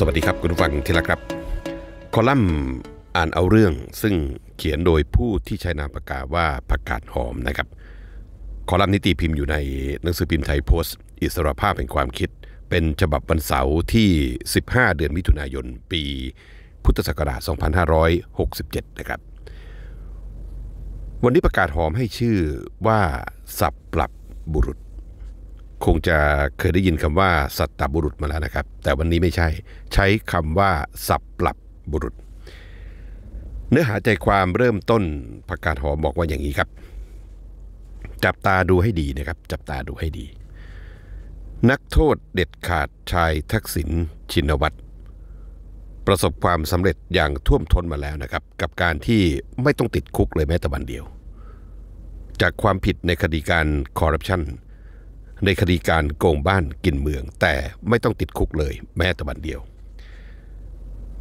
สวัสดีครับ คุณฟังที่รักครับ คอลัมน์อ่านเอาเรื่องซึ่งเขียนโดยผู้ที่ใช้นามปากกาว่าผักกาดหอมนะครับคอลัมน์นิติพิมพ์อยู่ในหนังสือพิมพ์ไทยโพสต์ อิสรภาพแห่งความคิด เป็นฉบับวันเสาร์ที่ 15 เดือนมิถุนายน ปีพุทธศักราช 2567 นะครับ วันนี้ประกาศหอมให้ชื่อว่าสับปรับบุรุษคงจะเคยได้ยินคำว่าสัตตบุรุษมาแล้วนะครับ แต่วันนี้ไม่ใช่ใช้คำว่าสับปรับบุรุษ เนื้อหาใจความเริ่มต้นพักการหอมบอกว่าอย่างนี้ครับ จับตาดูให้ดีนะครับ จับตาดูให้ดี นักโทษเด็ดขาดชายทักษิณชินวัตรประสบความสำเร็จอย่างท่วมท้นมาแล้วนะครับ กับการที่ไม่ต้องติดคุกเลยแม้แต่วันเดียว จากความผิดในคดีการคอร์รัปชันในคดีการโกงบ้านกินเมือง แต่ไม่ต้องติดคุกเลย แม้แต่วันเดียว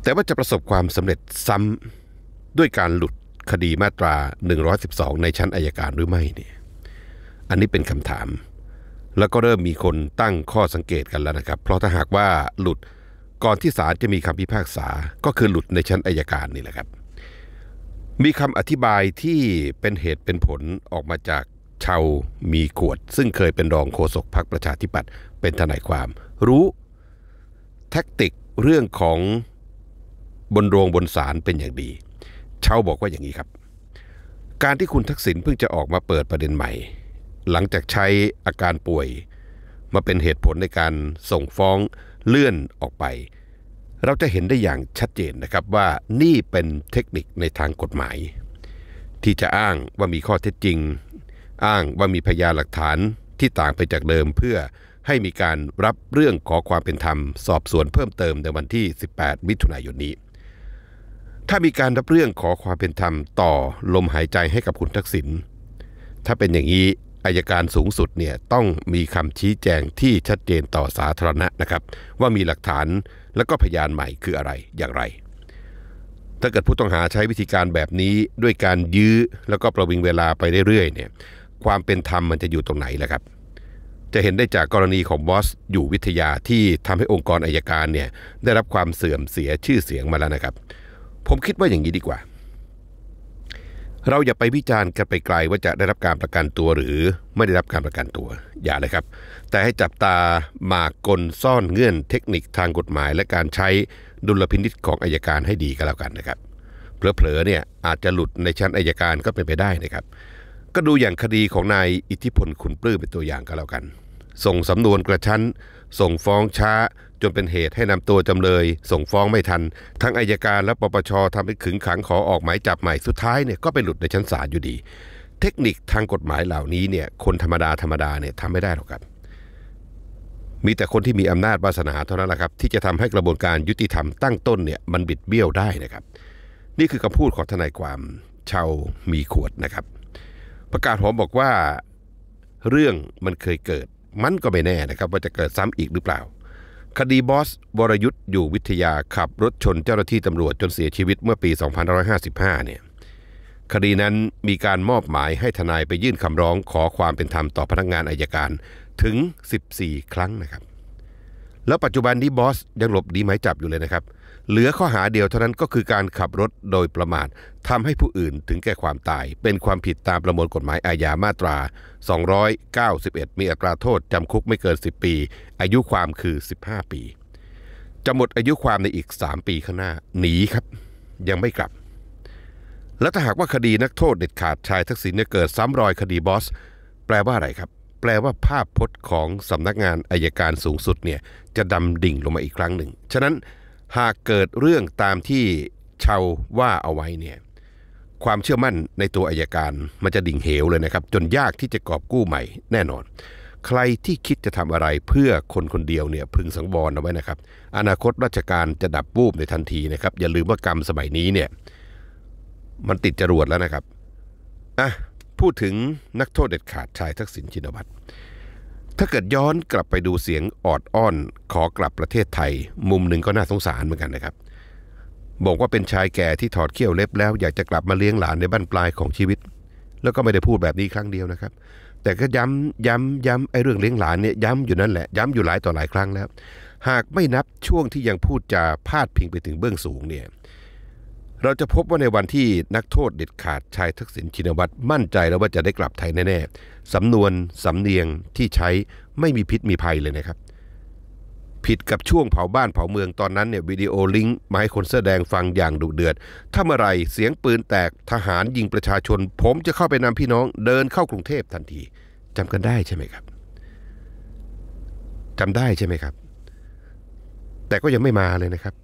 แต่ว่าจะประสบความสำเร็จซ้ำด้วยการหลุดคดีมาตรา 112 ในชั้นอายการหรือไม่เนี่ยอันนี้เป็นคำถาม แล้วก็เริ่มมีคนตั้งข้อสังเกตกันแล้วนะครับ เพราะถ้าหากว่าหลุดก่อนที่ศาลจะมีคำพิพากษาก็คือหลุดในชั้นอายการนี่แหละครับ มีคำอธิบายที่เป็นเหตุเป็นผลออกมาจากเชามีขวดซึ่งเคยเป็นรองโฆษกพรรคประชาธิปัตย์เป็นทนายความ รู้ แท็กติกเรื่องของบนโรงบนศาลเป็นอย่างดี เชาบอกว่าอย่างนี้ครับ การที่คุณทักษิณเพิ่งจะออกมาเปิดประเด็นใหม่ หลังจากใช้อาการป่วย มาเป็นเหตุผลในการส่งฟ้องเลื่อนออกไป เราจะเห็นได้อย่างชัดเจนนะครับว่านี่เป็นเทคนิคในทางกฎหมาย ที่จะอ้างว่ามีข้อเท็จจริงอ้างว่ามีพยานหลักฐานที่ต่างไปจากเดิมเพื่อให้มีการรับเรื่องขอความเป็นธรรมสอบสวนเพิ่มเติมในวันที่ 18 มิถุนายนนี้ ถ้ามีการรับเรื่องขอความเป็นธรรมต่อลมหายใจให้กับคุณทักษิณ ถ้าเป็นอย่างนี้อายการสูงสุดเนี่ยต้องมีคำชี้แจงที่ชัดเจนต่อสาธารณะนะครับ ว่ามีหลักฐานและก็พยานใหม่คืออะไรอย่างไร ถ้าเกิดผู้ต้องหาใช้วิธีการแบบนี้ด้วยการยื้อแล้วก็ประวิงเวลาไปเรื่อยๆ เนี่ยความเป็นธรรมมันจะอยู่ตรงไหนล่ะครับ จะเห็นได้จากกรณีของบอสอยู่วิทยาที่ทำให้องค์กรอายการเนี่ยได้รับความเสื่อมเสียชื่อเสียงมาแล้วนะครับ ผมคิดว่าอย่างนี้ดีกว่า เราอย่าไปวิจารณ์กันไปไกลว่าจะได้รับการประกันตัวหรือไม่ได้รับการประกันตัวอย่าเลยครับ แต่ให้จับตาหมากกลซ่อนเงื่อนเทคนิคทางกฎหมาย และการใช้ดุลพินิษของอายการให้ดีก็แล้วกันนะครับเผลอๆเนี่ยอาจจะหลุดในชั้นอายการก็เป็นไปได้นะครับก็ดูอย่างคดีของนาย อิทธิพลขุนปลื้มเป็นตัวอย่างก็แล้วกัน ส่งสำนวนกระชั้น ส่งฟ้องช้าจนเป็นเหตุให้นำตัวจำเลย ส่งฟ้องไม่ทัน ทั้งอายการและปปชทำให้ขึงขังขอออกหมายจับใหม่สุดท้ายเนี่ยก็ไปหลุดในชั้นศาลอยู่ดี เทคนิคทางกฎหมายเหล่านี้เนี่ยคนธรรมดาธรรมดาเนี่ยทำไม่ได้หรอกครับ มีแต่คนที่มีอำนาจวาสนาเท่านั้นแหละครับ ที่จะทำให้กระบวนการยุติธรรมตั้งต้นเนี่ยมันบิดเบี้ยวได้นะครับ นี่คือคำพูดของทนายความชาวมีขวดนะครับประกาศหอมบอกว่า เรื่องมันเคยเกิดมันก็ไม่แน่นะครับว่าจะเกิดซ้ำอีกหรือเปล่า คดีบอสวรยุทธ์อยู่วิทยาขับรถชนเจ้าหน้าที่ตำรวจจนเสียชีวิตเมื่อปี 2555เนี่ยคดีนั้นมีการมอบหมายให้ทนายไปยื่นคำร้องขอความเป็นธรรมต่อพนักงงานอายการถึง 14 ครั้งนะครับ แล้วปัจจุบันนี้บอส ยังหลบดีหมายจับอยู่เลยนะครับเหลือข้อหาเดียวเท่านั้นก็คือการขับรถโดยประมาททำให้ผู้อื่นถึงแก่ความตาย เป็นความผิดตามประมวลกฎหมายอาญามาตรา 291 มีอัตราโทษ จำคุกไม่เกิน 10 ปี อายุความคือ 15 ปีจะหมดอายุความในอีก 3 ปีข้างหน้าหนีครับ ยังไม่กลับ และถ้าหากว่าคดีนักโทษเด็ดขาดชายทักษิณเนี่ยเกิดซ้ำรอยคดีบอสแปลว่าอะไรครับ แปลว่าภาพพจน์ของสำนักงานอายการสูงสุดเนี่ยจะดำดิ่งลงมาอีกครั้งหนึ่งฉะนั้นหากเกิดเรื่องตามที่ชาวว่าเอาไว้เนี่ยความเชื่อมั่นในตัวอายการ มันจะดิ่งเหวเลยนะครับจนยากที่จะกอบกู้ใหม่แน่นอน ใครที่คิดจะทำอะไรเพื่อคนคนเดียวเนี่ยพึงสังวรเอาไว้นะครับ อนาคตราชการจะดับวูบในทันทีนะครับอย่าลืมว่ากรรมสมัยนี้เนี่ยมันติดจรวดแล้วนะครับอ่ะพูดถึงนักโทษเด็ดขาดชายทักษิณชินวัตรถ้าเกิดย้อนกลับไปดูเสียงออดอ้อนขอกลับประเทศไทยมุมหนึ่งก็น่าสงสารเหมือนกันนะครับ บอกว่าเป็นชายแก่ที่ถอดเขี้ยวเล็บแล้ว อยากจะกลับมาเลี้ยงหลานในบ้านปลายของชีวิต แล้วก็ไม่ได้พูดแบบนี้ครั้งเดียวนะครับ แต่ก็ย้ำย้ำย้ำไอ้เรื่องเลี้ยงหลานเนี่ยย้ำอยู่นั่นแหละย้ำอยู่หลายต่อหลายครั้งแล้วหากไม่นับช่วงที่ยังพูดจาพาดพิงไปถึงเบื้องสูงเนี่ยเราจะพบว่าในวันที่นักโทษเด็ดขาด ชายทักษิณชินวัตรมั่นใจแล้วว่าจะได้กลับไทยแน่ ๆ สำนวน สำเนียงที่ใช้ไม่มีพิษมีภัยเลยนะครับ ผิดกับช่วงเผาบ้านเผาเมืองตอนนั้นเนี่ยวิดีโอลิงก์มาให้คนแสดงฟังอย่างดุเดือดถ้าเมื่อไรเสียงปืนแตกทหารยิงประชาชน ผมจะเข้าไปนำพี่น้องเดินเข้ากรุงเทพทันทีจำกันได้ใช่ไหมครับจำได้ใช่ไหมครับ แต่ก็ยังไม่มาเลยนะครับ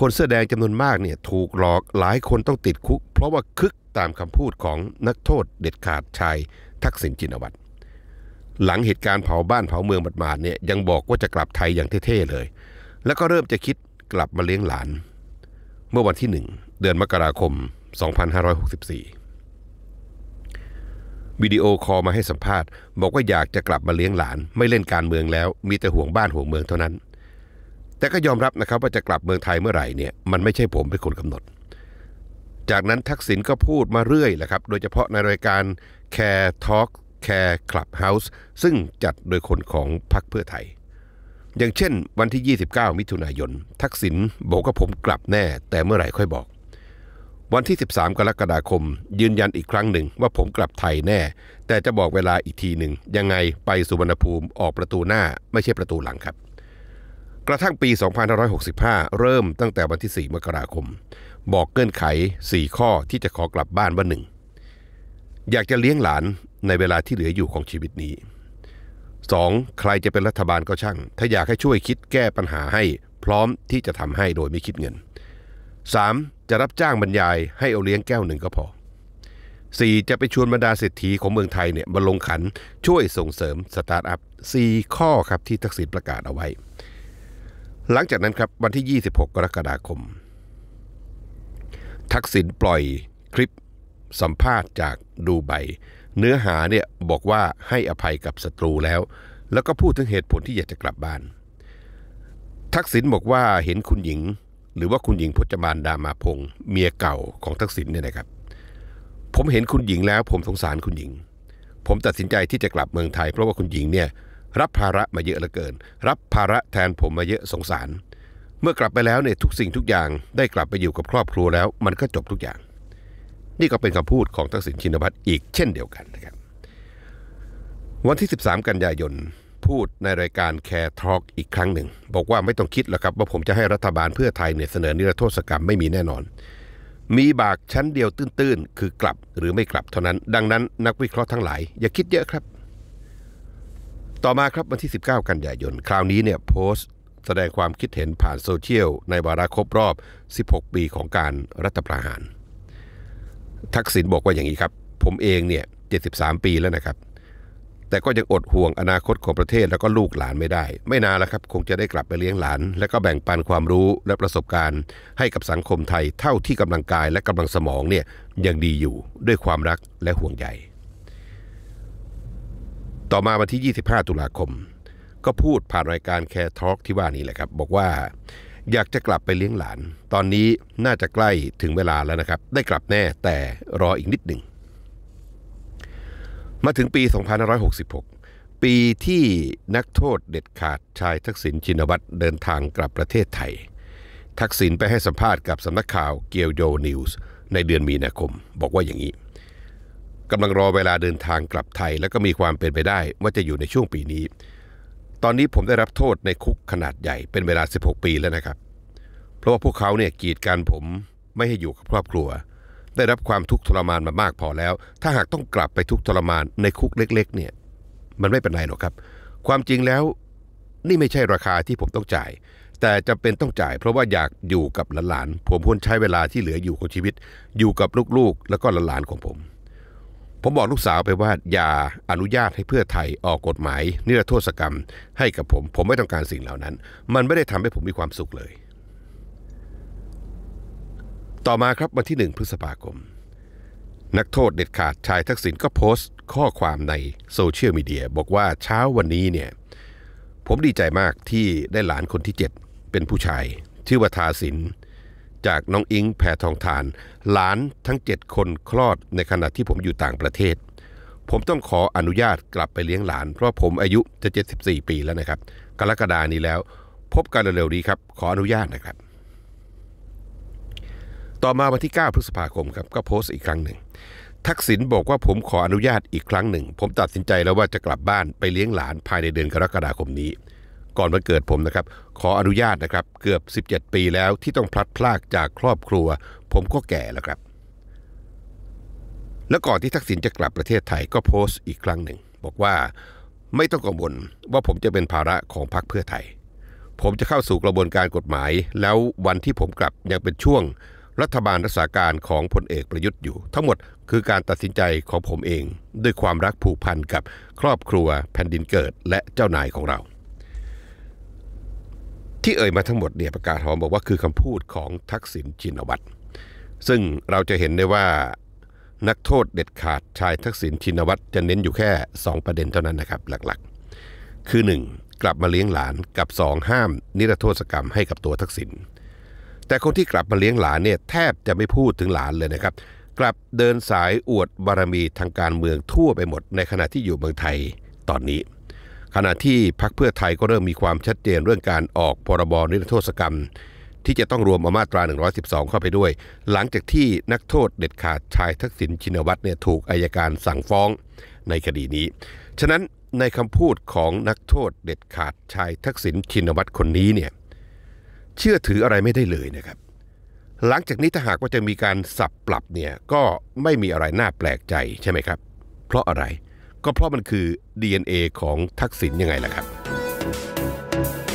คนเสื้อแดงจำนวนมากเนี่ยถูกหลอกหลายคนต้องติดคุก เพราะว่าคึกตามคำพูดของนักโทษเด็ดขาดชายทักษิณจินวัตร หลังเหตุการณ์เผาบ้านเผาเมืองบาดาเนี่ยยังบอกว่าจะกลับไทยอย่างเท่ ๆ เลย แล้วก็เริ่มจะคิดกลับมาเลี้ยงหลาน เมื่อวันที่หนึ่งเดือนมกราคม 2564 วิดีโอคอลมาให้สัมภาษณ์บอกว่าอยากจะกลับมาเลี้ยงหลานไม่เล่นการเมืองแล้วมีแต่ห่วงบ้านห่วงเมืองเท่านั้นแต่ก็ยอมรับนะครับว่าจะกลับเมืองไทยเมื่อไหร่เนี่ยมันไม่ใช่ผมเป็นคนกำหนด จากนั้นทักษิณก็พูดมาเรื่อยแหละครับ โดยเฉพาะในรายการ Care Talk Care Clubhouse ซึ่งจัดโดยคนของพรรคเพื่อไทย อย่างเช่นวันที่ 29 มิถุนายน ทักษิณบอกว่าผมกลับแน่ แต่เมื่อไหร่ค่อยบอก วันที่ 13 กรกฎาคมยืนยันอีกครั้งหนึ่งว่าผมกลับไทยแน่ แต่จะบอกเวลาอีกทีหนึ่งยังไงไปสุวรรณภูมิออกประตูหน้าไม่ใช่ประตูหลังครับกระทั่งปี 2565 เริ่มตั้งแต่วันที่ 4 มกราคม บอกเงื่อนไข 4 ข้อที่จะขอกลับบ้านวันหนึ่ง อยากจะเลี้ยงหลานในเวลาที่เหลืออยู่ของชีวิตนี้ 2. ใครจะเป็นรัฐบาลก็ช่าง ถ้าอยากให้ช่วยคิดแก้ปัญหาให้ พร้อมที่จะทำให้โดยไม่คิดเงิน 3. จะรับจ้างบรรยายให้เอาเลี้ยงแก้วหนึ่งก็พอ 4. จะไปชวนบรรดาเศรษฐีของเมืองไทยเนี่ยมาลงขัน ช่วยส่งเสริมสตาร์ทอัพ4ข้อครับที่ทักษิณประกาศเอาไว้หลังจากนั้นครับวันที่ 26 กรกฎาคม ทักษิณปล่อยคลิปสัมภาษณ์จากดูไบเนื้อหาเนี่ยบอกว่าให้อภัยกับศัตรูแล้ว แล้วก็พูดถึงเหตุผลที่อยากจะกลับบ้าน ทักษิณบอกว่าเห็นคุณหญิง หรือว่าคุณหญิงพจมานดามาพงเมียเก่าของทักษิณเนี่ยนะครับผมเห็นคุณหญิงแล้วผมสงสารคุณหญิง ผมตัดสินใจที่จะกลับเมืองไทยเพราะว่าคุณหญิงเนี่ยรับภาระมาเยอะเหลือเกิน รับภาระแทนผมมาเยอะสงสาร เมื่อกลับไปแล้วเนี่ยทุกสิ่งทุกอย่างได้กลับไปอยู่กับครอบครัวแล้ว มันก็จบทุกอย่าง นี่ก็เป็นคำพูดของทักษิณชินวัตรอีกเช่นเดียวกันนะครับ วันที่ 13 กันยายนพูดในรายการแคร์ทอล์กอีกครั้งหนึ่ง บอกว่าไม่ต้องคิดหรอกครับว่าผมจะให้รัฐบาลเพื่อไทยเนี่ยเสนอนิรโทษกรรมไม่มีแน่นอน มีบากชั้นเดียวตื้น ๆ คือกลับหรือไม่กลับเท่านั้น ดังนั้น นักวิเคราะห์ทั้งหลายอย่าคิดเยอะครับต่อมาครับวันที่ 19 กันยายน คราวนี้เนี่ยโพสต์แสดงความคิดเห็นผ่านโซเชียลในวาระครบรอบ 16 ปีของการรัฐประหาร ทักษิณบอกว่าอย่างนี้ครับ ผมเองเนี่ย73 ปีแล้วนะครับ แต่ก็ยังอดห่วงอนาคตของประเทศแล้วก็ลูกหลานไม่ได้ ไม่นานแล้วครับคงจะได้กลับไปเลี้ยงหลาน และก็แบ่งปันความรู้และประสบการณ์ ให้กับสังคมไทยเท่าที่กำลังกาย และกำลังสมองเนี่ยยังดีอยู่ด้วยความรักและห่วงใยต่อมาวันที่ 25 ตุลาคม ก็พูดผ่านรายการแคร์ทอล์กที่ว่านี้แหละครับ บอกว่า อยากจะกลับไปเลี้ยงหลาน ตอนนี้น่าจะใกล้ถึงเวลาแล้วนะครับ ได้กลับแน่แต่รออีกนิดหนึ่ง มาถึงปี 2566 ปีที่นักโทษเด็ดขาดชายทักษิณชินวัตรเดินทางกลับประเทศไทย ทักษิณไปให้สัมภาษณ์กับสำนักข่าวเกียวโยนิวส์ในเดือนมีนาคม บอกว่าอย่างนี้กำลังรอเวลาเดินทางกลับไทยและก็มีความเป็นไปได้ว่าจะอยู่ในช่วงปีนี้ ตอนนี้ผมได้รับโทษในคุกขนาดใหญ่เป็นเวลา 16 ปีแล้วนะครับ เพราะว่าพวกเขาเนี่ยกีดกันผมไม่ให้อยู่กับครอบครัว ได้รับความทุกข์ทรมานมามากพอแล้ว ถ้าหากต้องกลับไปทุกข์ทรมานในคุกเล็ก ๆ เนี่ย มันไม่เป็นไรหรอกครับ ความจริงแล้ว นี่ไม่ใช่ราคาที่ผมต้องจ่าย แต่จำเป็นต้องจ่าย เพราะว่าอยากอยู่กับหลานๆผมควรใช้เวลาที่เหลืออยู่ของชีวิต อยู่กับลูกๆ แล้วก็หลานๆของผมผมบอกลูกสาวไปว่า อย่าอนุญาตให้เพื่อไทยออกกฎหมายนิรโทษกรรมให้กับผม ผมไม่ต้องการสิ่งเหล่านั้น มันไม่ได้ทำให้ผมมีความสุขเลย ต่อมาครับวันที่หนึ่ง พฤษภาคมนักโทษเด็ดขาดชายทักษิณก็โพสต์ข้อความในโซเชียลมีเดีย บอกว่าเช้าวันนี้เนี่ย ผมดีใจมากที่ได้หลานคนที่ 7 เป็นผู้ชาย ชื่อว่าทาสินจากน้องอิงแผทองทาน หลานทั้ง 7 คนคลอดในขณะที่ผมอยู่ต่างประเทศ ผมต้องขออนุญาตกลับไปเลี้ยงหลาน เพราะผมอายุจะ 74 ปีแล้วนะครับ กรกฎานี้แล้ว พบกันเร็วๆนี้ครับ ขออนุญาตนะครับ ต่อมาวันที่9พฤษภาคมครับ ก็โพสต์อีกครั้งหนึ่ง ทักษิณบอกว่าผมขออนุญาตอีกครั้งหนึ่ง ผมตัดสินใจแล้วว่าจะกลับบ้านไปเลี้ยงหลานภายในเดือนกรกฎาคมนี้ก่อนมาเกิดผมนะครับ ขออนุญาตนะครับเกือบ 17 ปีแล้วที่ต้องพลัดพรากจากครอบครัว ผมก็แก่แล้วครับ และก่อนที่ทักษิณจะกลับประเทศไทยก็โพสต์อีกครั้งหนึ่ง บอกว่าไม่ต้องกังวลว่าผมจะเป็นภาระของพรรคเพื่อไทย ผมจะเข้าสู่กระบวนการกฎหมาย แล้ววันที่ผมกลับยังเป็นช่วงรัฐบาลรักษาการของพลเอกประยุทธ์อยู่ทั้งหมด คือการตัดสินใจของผมเองด้วยความรักผูกพันกับครอบครัวแผ่นดินเกิดและเจ้านายของเราที่เอ่ยมาทั้งหมดเนี่ยประกาศหอมบอกว่าคือคำพูดของทักษิณชินวัตรซึ่งเราจะเห็นได้ว่านักโทษเด็ดขาดชายทักษิณชินวัตรจะเน้นอยู่แค่ 2 ประเด็นเท่านั้นนะครับ หลักๆ คือ 1. กลับมาเลี้ยงหลานกับ2ห้ามนิรโทษกรรมให้กับตัวทักษิณแต่คนที่กลับมาเลี้ยงหลานเนี่ยแทบจะไม่พูดถึงหลานเลยนะครับ กลับเดินสายอวดบารมีทางการเมืองทั่วไปหมด ในขณะที่อยู่เมืองไทยตอนนี้ขณะที่พักเพื่อไทยก็เริ่มมีความชัดเจนเรื่องการออกพรบนิรโทษกรรม ที่จะต้องรวมมามาตรา 112 เข้าไปด้วย หลังจากที่นักโทษเด็ดขาดชายทักษิณชินวัตรเนี่ยถูกอายการสั่งฟ้องในคดีนี้ ฉะนั้นในคำพูดของนักโทษเด็ดขาดชายทักษิณชินวัตรคนนี้เนี่ยเชื่อถืออะไรไม่ได้เลยนะครับ หลังจากนี้ถ้าหากว่าจะมีการสับปรับเนี่ยก็ไม่มีอะไรน่าแปลกใจใช่ไหมครับเพราะอะไรก็เพราะมันคือ DNA ของทักษิณยังไงล่ะครับ